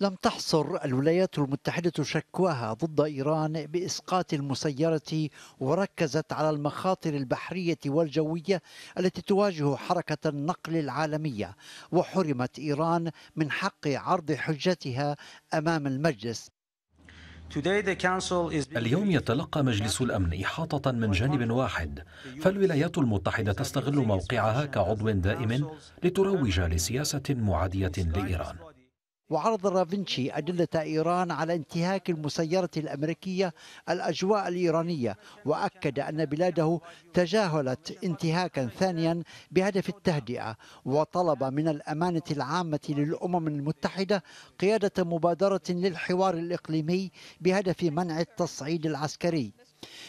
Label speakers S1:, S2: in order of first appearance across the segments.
S1: لم تحصر الولايات المتحدة شكواها ضد إيران بإسقاط المسيرة وركزت على المخاطر البحرية والجوية التي تواجه حركة النقل العالمية وحرمت إيران من حق عرض حجتها أمام المجلس
S2: اليوم يتلقى مجلس الامن احاطه من جانب واحد فالولايات المتحده تستغل موقعها كعضو دائم لتروج لسياسه معاديه لايران
S1: وعرض رافنشي أدلة إيران على انتهاك المسيرة الأمريكية الأجواء الإيرانية وأكد أن بلاده تجاهلت انتهاكا ثانيا بهدف التهدئة وطلب من الأمانة العامة للأمم المتحدة قيادة مبادرة للحوار الإقليمي بهدف منع التصعيد العسكري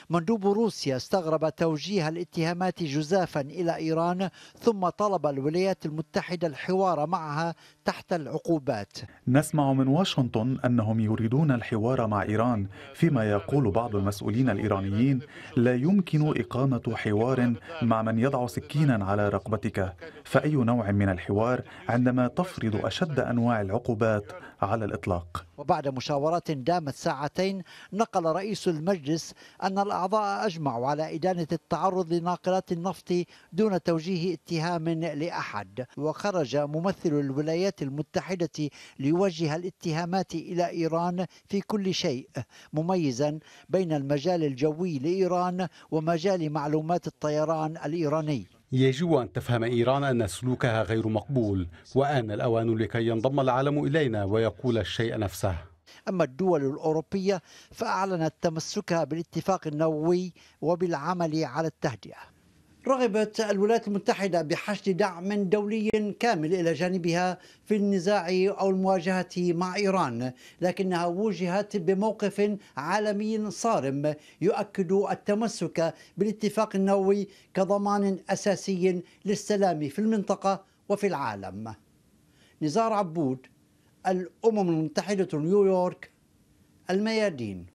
S1: مندوب روسيا استغرب توجيه الاتهامات جزافا إلى إيران ثم طلب الولايات المتحدة الحوار معها تحت العقوبات
S2: نسمع من واشنطن أنهم يريدون الحوار مع إيران فيما يقول بعض المسؤولين الإيرانيين لا يمكن إقامة حوار مع من يضع سكينا على رقبتك فأي نوع من الحوار عندما تفرض أشد أنواع العقوبات على الإطلاق
S1: وبعد مشاورات دامت ساعتين نقل رئيس المجلس أن الأعضاء أجمعوا على إدانة التعرض لناقلات النفط دون توجيه اتهام لأحد وخرج ممثل الولايات المتحدة ليوجه الاتهامات إلى إيران في كل شيء مميزا بين المجال الجوي لإيران ومجال معلومات الطيران الإيراني
S2: يجب أن تفهم إيران أن سلوكها غير مقبول وآن الأوان لكي ينضم العالم إلينا ويقول الشيء نفسه
S1: أما الدول الأوروبية فأعلنت تمسكها بالاتفاق النووي وبالعمل على التهدئة رغبت الولايات المتحدة بحشد دعم دولي كامل إلى جانبها في النزاع أو المواجهة مع إيران لكنها وجهت بموقف عالمي صارم يؤكد التمسك بالاتفاق النووي كضمان أساسي للسلام في المنطقة وفي العالم نزار عبود الأمم المتحدة نيويورك الميادين